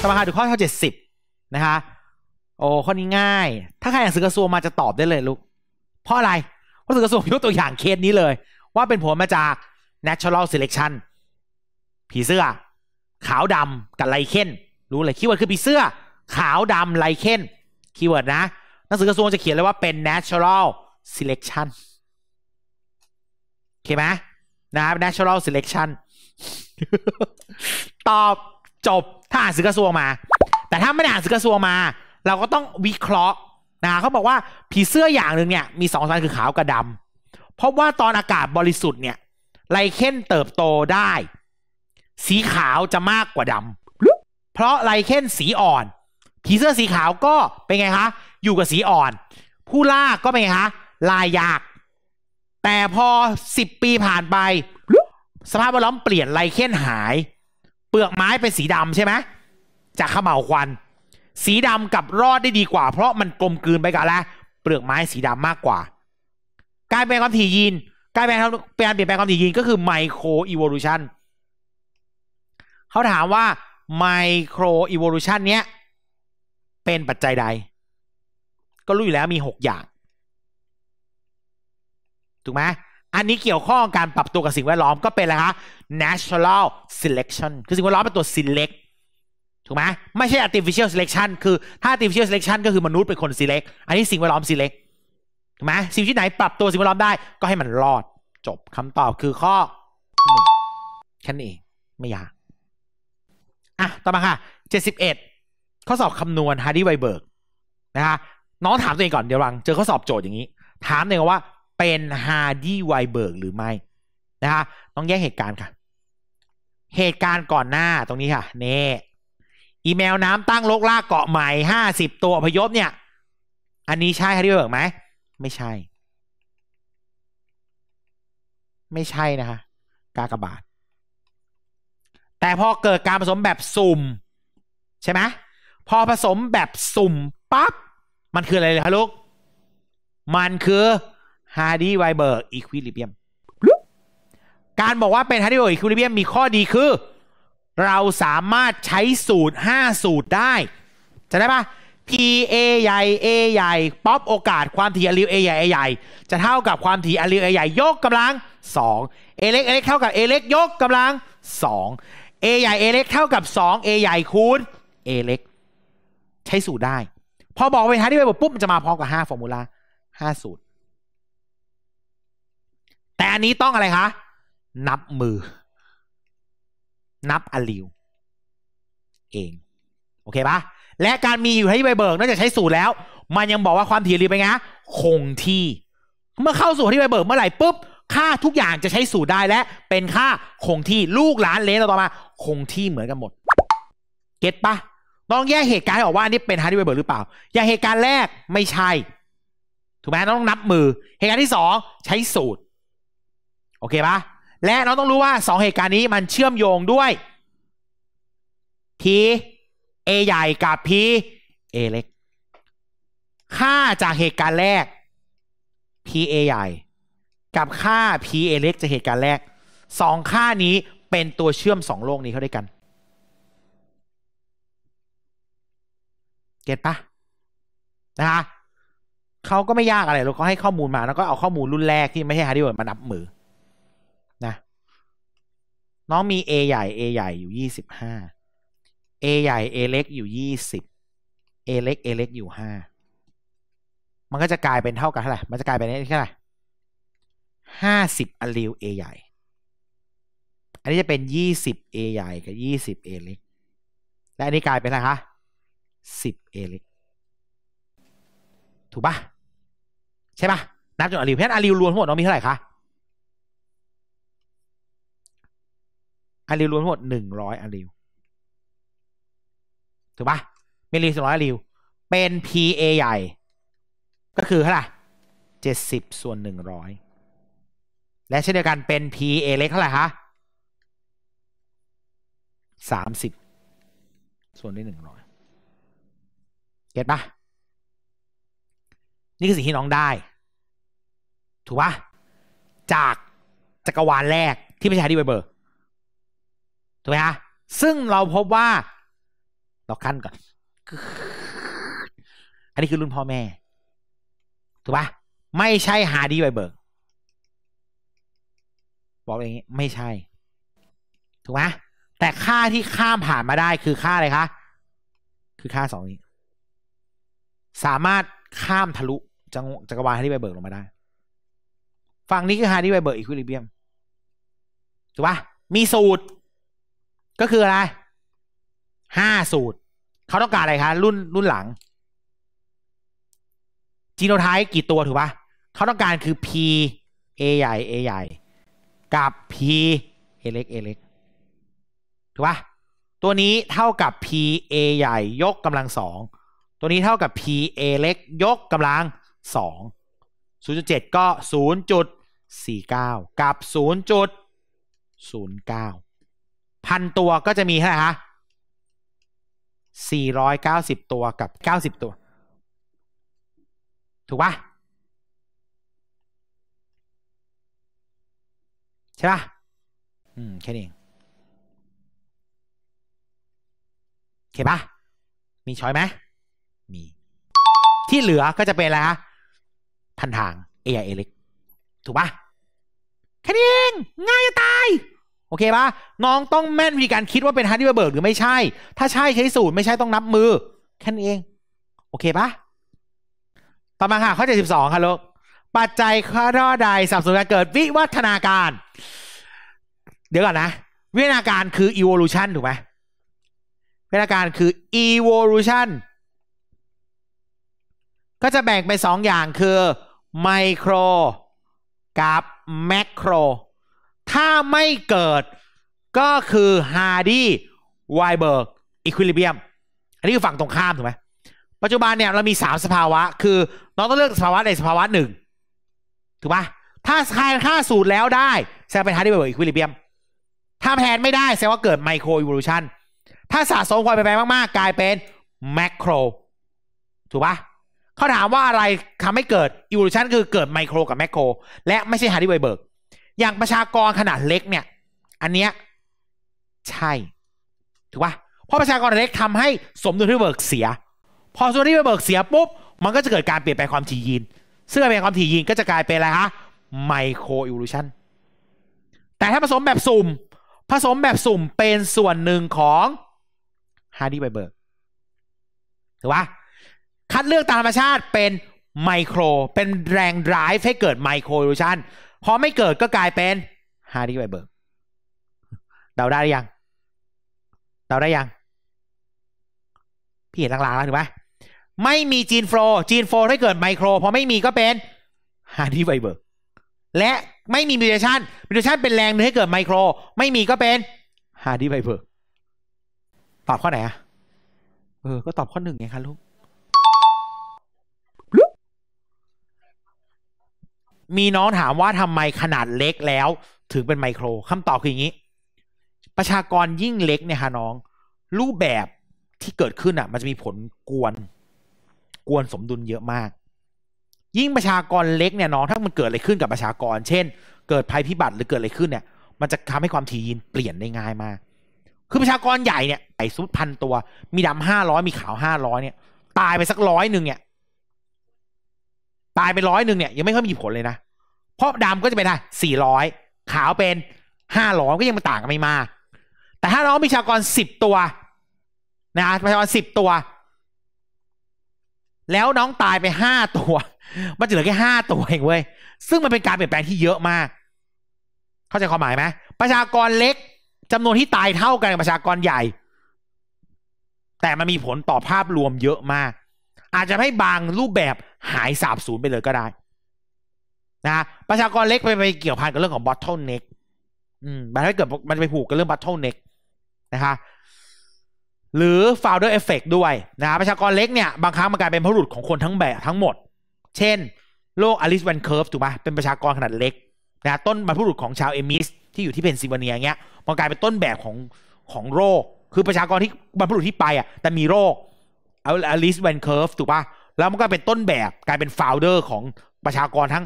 ต่อมาดูข้อเท่าเจ็ดสิบนะคะโอ้ ข้อนี้ง่าย ถ้าใครอ่านสื่อกระทรวงมาจะตอบได้เลยลูก เพราะอะไรเพราะสื่อกระทรวงยกตัวอย่างเคสนี้เลย ว่าเป็นผลมาจาก natural selection ผีเสื้อขาวดำกับไลเคนรู้เลยคีย์เวิร์ดคือ ผีเสื้อขาวดำไลเคนคีย์เวิร์ดนะหนังสือกระทรวงจะเขียนเลยว่าเป็น natural selection โอเคไหมนะ natural selection ตอบจบถ้าอ่านสื่อกระทรวงมา แต่ถ้าไม่ได้อ่านสื่อกระทรวงมา เราก็ต้องวิเคราะห์นะเขาบอกว่าผีเสื้ออย่างหนึ่งเนี่ยมีสองสายคือขาว กับดำเพราะว่าตอนอากาศบริสุทธิ์เนี่ยไลเคนเติบโตได้ สีขาวจะมากกว่าดำเพราะไลเคนสีอ่อน ผีเสื้อสีขาวก็เป็นไงคะอยู่กับสีอ่อน ผู้ล่าก็เป็นไงคะลายยาก แต่พอสิบปีผ่านไป สภาพแวดล้อมเปลี่ยนไลเคนหายเปลือกไม้เป็นสีดำใช่ไหมจากขมเหลวควัน สีดำกับรอดได้ดีกว่าเพราะมันกลมกลืนไปกันแล้ว เปลือกไม้สีดำมากกว่าการเปลี่ยนความถี่ยีนการเปลี่ยนการเปลี่ยนแปลงความถี่ยีนก็คือไมโครอีโวลูชันเขาถามว่าไมโครอีโวลูชันเนี้ยเป็นปัจจัยใด ก็รู้อยู่แล้วมีหกอย่าง ถูกไหมอันนี้เกี่ยวข้องการปรับตัวกับสิ่งแวดล้อมก็เป็นอะไรคะ natural selection คือสิ่งแวดล้อมเป็นตัว select ถูกไหมไม่ใช่ artificial selection คือถ้า artificial selection ก็คือมนุษย์เป็นคน select อันนี้สิ่งแวดล้อม select ถูกไหมสิ่งที่ไหนปรับตัวสิ่งแวดล้อมได้ ก็ให้มันรอดจบคำตอบคือข้อหนึ่งแค่นี้เองไม่ยากอ่ะต่อมาค่ะเจ็ดสิบเอ็ดข้อสอบคำนวณฮาร์ดี้ไวเบิร์กนะคะน้องถามตัวเองก่อนเดี๋ยวรัง เจอข้อสอบโจทย์อย่างนี้ ถามตัวเองว่าเป็นฮาร์ดี้ไวเบิร์กหรือไม่นะคะต้องแยกเหตุการณ์ค่ะ เหตุการณ์ก่อนหน้าตรงนี้ค่ะเน่อีเมลน้ำตั้งลกลากเกาะใหม่ห้าสิบตัวพยพเนี่ยอันนี้ใช่ฮาร์ดี้ไวเบิร์กไหมไม่ใช่ ไม่ใช่นะคะกากบาท แต่พอเกิดการผสมแบบสุ่ม ใช่ไหมพอผสมแบบสุ่มปั๊บ มันคืออะไรเลยฮะลูก มันคือฮาร์ดีไวเบอร์อีควิลิเบียมการบอกว่าเป็นฮาร์ดีไวเบอร์อีควิลิเบียมมีข้อ ดีคือ เราสามารถใช้สูตร 5 สูตรได้ จะได้ปะ P A ใหญ่ A ใหญ่ป๊อปโอกาสความถี่อะลิว A ใหญ่ A ใหญ่จะเท่ากับความถี่อะลิว A ใหญ่ยกกำลัง2 A เล็ก A เล็กเท่ากับ A เล็กยกกำลัง 2 A ใหญ่ A เล็กเท่ากับ 2 A ใหญ่คูณ A เล็กใช้สูตรได้พอบอกไปท้ายที่ไปบอกปุ๊บมันจะมาพร้อมกับ5ฟอร์มูลา5สูตรแต่อันนี้ต้องอะไรคะ นับมือ นับอลิว เอง โอเคปะและการมีอยู่ให้ใบเบิกนอกจากใช้สูตรแล้ว มันยังบอกว่าความถี่อลิวปไง คงที่ เมื่อเข้าสู่ที่ใบเบิกเมื่อไหร่ปุ๊บ ค่าทุกอย่างจะใช้สูตรได้และเป็นค่าคงที่ ลูกหลานเลนต่อมาคงที่เหมือนกันหมด เก็ตปะต้องแยกเหตุการณ์ออกว่านี่เป็นฮาร์ดแวร์เบิร์หรือเปล่า อย่างเหตุการณ์แรกไม่ใช่ ถูกไหมต้องนับมือ เหตุการณ์ที่สองใช้สูตรโอเคปะและน้องต้องรู้ว่าสองเหตุการณ์นี้มันเชื่อมโยงด้วย p a ใหญ่ กับ p a เล็ก ค่าจากเหตุการณ์แรก p a ใหญ่ กับค่า p a เล็กจากเหตุการณ์แรกสองค่านี้เป็นตัวเชื่อมสองโลกนี้เข้าด้วยกัน เก็ตปะนะคะเขาก็ไม่ยากอะไรเราก็ให้ข้อมูลมาแล้วก็เอาข้อมูลรุ่นแรกที่ไม่ใช่ฮาร์ดิวร์มานับมือน้องมี A ใหญ่ A ใหญ่อยู่ยี่สิบห้า A ใหญ่ A เล็กอยู่ยี่สิบ A เล็ก A เล็กอยู่ห้ามันก็จะกลายเป็นเท่ากันเท่าไหร่ มันจะกลายเป็นเท่าไหร่ห้าสิบอลิว A ใหญ่ อันนี้จะเป็นยี่สิบ A ใหญ่กับยี่สิบ A เล็กและอันนี้กลายเป็นอะไรคะสิบ A เล็กถูกปะใช่ปะนับจนอลิวเพราะนั้อลิวรวมทั้งหมดน้องมีเท่าไหร่คะอะลิลรวมทั้งหมดหนึ่งร้อยอะลิลถูกปะมีลีสองร้อยอะลิลเป็น PA ใหญ่ ก็คือเท่าไหร่เจ็ดสิบส่วนหนึ่งร้อยและเช่นเดียวกันเป็น PA เล็กเท่าไหร่คะสามสิบส่วนด้หนึ่งร้อยเก็ตปะนี่คือสิ่งที่น้องได้ ถูกปะจากจักรวาลแรกที่ไม่ใช่ดีเบอร์ถูกไหมฮะซึ่งเราพบว่าเราคั้นก่อน อันนี้คือรุ่นพ่อแม่ ถูกปะไม่ใช่ฮาดีไวเบิร์กบอกอย่างนี้ไม่ใช่ ถูกไหมแต่ค่าที่ข้ามผ่านมาได้คือค่าอะไรคะ คือค่าสองนี้ สามารถข้ามทะลุจังจักรวาลฮาร์ดีไวเบิร์กลงมาได้ ฝั่งนี้คือฮาร์ดีไวเบิร์กอีควิลิเบียม ถูกปะมีสูตรก็คือ อะไร ห้าสูตร เขาต้องการอะไรคะรุ่นรุ่นหลัง จีโนไทป์กี่ตัวถูกปะเขาต้องการคือ P A ใหญ่ A ใหญ่ กับ P A เล็ก A เล็กถูกปะตัวนี้เท่ากับ P A ใหญ่ ยกกำลังสอง ตัวนี้เท่ากับ P A เล็ก ยกกำลังสองศูนย์จุดเจ็ดก็ศูนย์จุดสี่เก้ากับศูนย์จุดศูนย์เก้าพันตัวก็จะมีเท่าไหร่คะสี่ร้อยเก้าสิบตัวกับเก้าสิบตัว ถูกปะใช่ปะอืมแค่นี้เองโคปะมีช้อยไหม มี ที่เหลือก็จะเป็นอะไรคะพันทาง AI เล็กถูกปะแค่นี้เอง ง่ายจะตายโอเคปะน้องต้องแม่นวิธีการคิดว่าเป็นฮาร์ดดิวเบิร์กหรือไม่ใช่ ถ้าใช่ใช้สูตร ไม่ใช่ต้องนับมือ แค่นี้เอง โอเคปะต่อมาค่ะข้อเจ็ดสิบสองค่ะลูกปัจจัยข้อใดสับสนการเกิดวิวัฒนาการ เดี๋ยวก่อนนะวิวัฒนาการคือ evolution ถูกไหมวิวัฒนาการคือ evolution ก็จะแบ่งไปสองอย่างคือไมโครกับแมกโครถ้าไม่เกิดก็คือฮาร์ดี้ไวเบิร์กอีควิลิเบียมอันนี้คือฝั่งตรงข้ามถูกไหมปัจจุบันเนี่ยเรามีสามสภาวะ คือน้องต้องเลือกสภาวะใดสภาวะหนึ่งถูกปะถ้าคายค่าสูตรแล้วได้ แสดงเป็นฮาร์ดี้ไวเบิร์กอีควิลิเบียมถ้าแทนไม่ได้แสดงว่าเกิดไมโครอิวลูชันถ้าสะสมความเป็นไปมากๆ กลายเป็นแมกโครถูกปะเขาถามว่าอะไรทำให้เกิดอิวลูชันคือเกิดไมโครกับแมกโครและไม่ใช่ฮาร์ดี้ไวเบิร์กอย่างประชากรขนาดเล็กเนี่ย อันเนี้ยใช่ถูกปะเพราะประชากรเล็กทำให้สมดุลที่เบิกเสีย พอสมดุลที่เบิกเสียปุ๊บ มันก็จะเกิดการเปลี่ยนแปลงความถี่ยีน ซึ่งการเปลี่ยนความถี่ยีนก็จะกลายเป็นอะไรฮะไมโครอิวลูชันแต่ถ้าผสมแบบสุ่ม ผสมแบบสุ่มเป็นส่วนหนึ่งของฮาร์ดี้ไบเบิร์กถูกปะคัดเลือกตามธรรมชาติเป็นไมโครเป็นแรงด้ายให้เกิดไมโครอิวลูชันพอไม่เกิดก็กลายเป็นฮาร์ดดิไวเบิร์กเดาได้หรือยัง เดาได้ยัง พี่เห็นลางๆแล้วถูกไหมไม่มีจีนโฟ์จีนโฟ์ถ้าเกิดไมโครพอไม่มีก็เป็นฮาร์ดดิไวเบิร์กและไม่มีมิวเทชันมิวเทชันเป็นแรงนึงให้เกิดไมโคร ไม่มีก็เป็นฮาร์ดดิไวเบิร์กตอบข้อไหนอะเออ ก็ตอบข้อหนึ่งไงคะลูกมีน้อง ถามว่าทำไมขนาดเล็กแล้วถึงเป็นไมโครคำตอบคืออย่างนี้ ประชากรยิ่งเล็กเนี่ยค่ะน้อง รูปแบบที่เกิดขึ้นอ่ะ มันจะมีผลกวนกวนสมดุลเยอะมาก ยิ่งประชากรเล็กเนี่ยน้องถ้ามันเกิดอะไรขึ้นกับประชากร เช่น เกิดภัยพิบัติหรือเกิดอะไรขึ้นเนี่ย มันจะทำให้ความถี่ยีนเปลี่ยนได้ง่ายมากคือประชากรใหญ่เนี่ยไอ้สุดพันตัว มีดำห้าร้อยมีขาวห้าร้อยเนี่ย ตายไปสักร้อยหนึ่งเนี่ยตายไปร้อยหนึ่งเนี่ยยังไม่ค่อยมีผลเลยนะเพราะดำก็จะเป็นได้สี่ร้อยขาวเป็นห้าร้อยก็ยังมันต่างกันไม่มากแต่ถ้าน้องมีชากรสิบตัวนะประชากรสิบตัว แล้วน้องตายไปห้าตัวมันจะเหลือแค่ห้าตัวเองเว้ยซึ่งมันเป็นการเปลี่ยนแปลงที่เยอะมาก เข้าใจความหมายไหมประชากรเล็กจำนวนที่ตายเท่ากันกับประชากรใหญ่ แต่มันมีผลต่อภาพรวมเยอะมากอาจจะให้บางรูปแบบหายสาบสูญไปเลยก็ได้นะประชากรเล็กไปไปเกี่ยวพันกับเรื่องของ bottleneck อืมมันห้เกิดมันไปผูกกับเรื่อง bottleneck นะคะหรือ founder effect ด้วยนะประชากรเล็กเนี่ยบางครั้งมันกลายเป็นผลุดของคนทั้งแบบทั้งหมด เช่นโลกอลิสแวนเคิร์ฟถูกไหมเป็นประชากรขนาดเล็กนะต้นบรรพบุรุษของชาวเอมิสที่อยู่ที่เพนซิลเวเนียเงี้ยมันกลายเป็นต้นแบบของของโรค คือประชากรที่บรรพบุรุษที่ไปอ่ะแต่มีโรคเอาอลิสแวนเคิร์ฟถูกปะแล้วมันก็เป็นต้นแบบกลายเป็นโฟลเดอร์ของประชากรทั้ง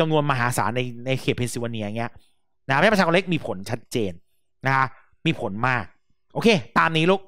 จานวนมหาศาลในในเขตเพนซิลเวเนียเงี้ย นะ แม่ประชากรเล็กมีผลชัดเจนนะมีผลมาก โอเค ตามนี้ลูก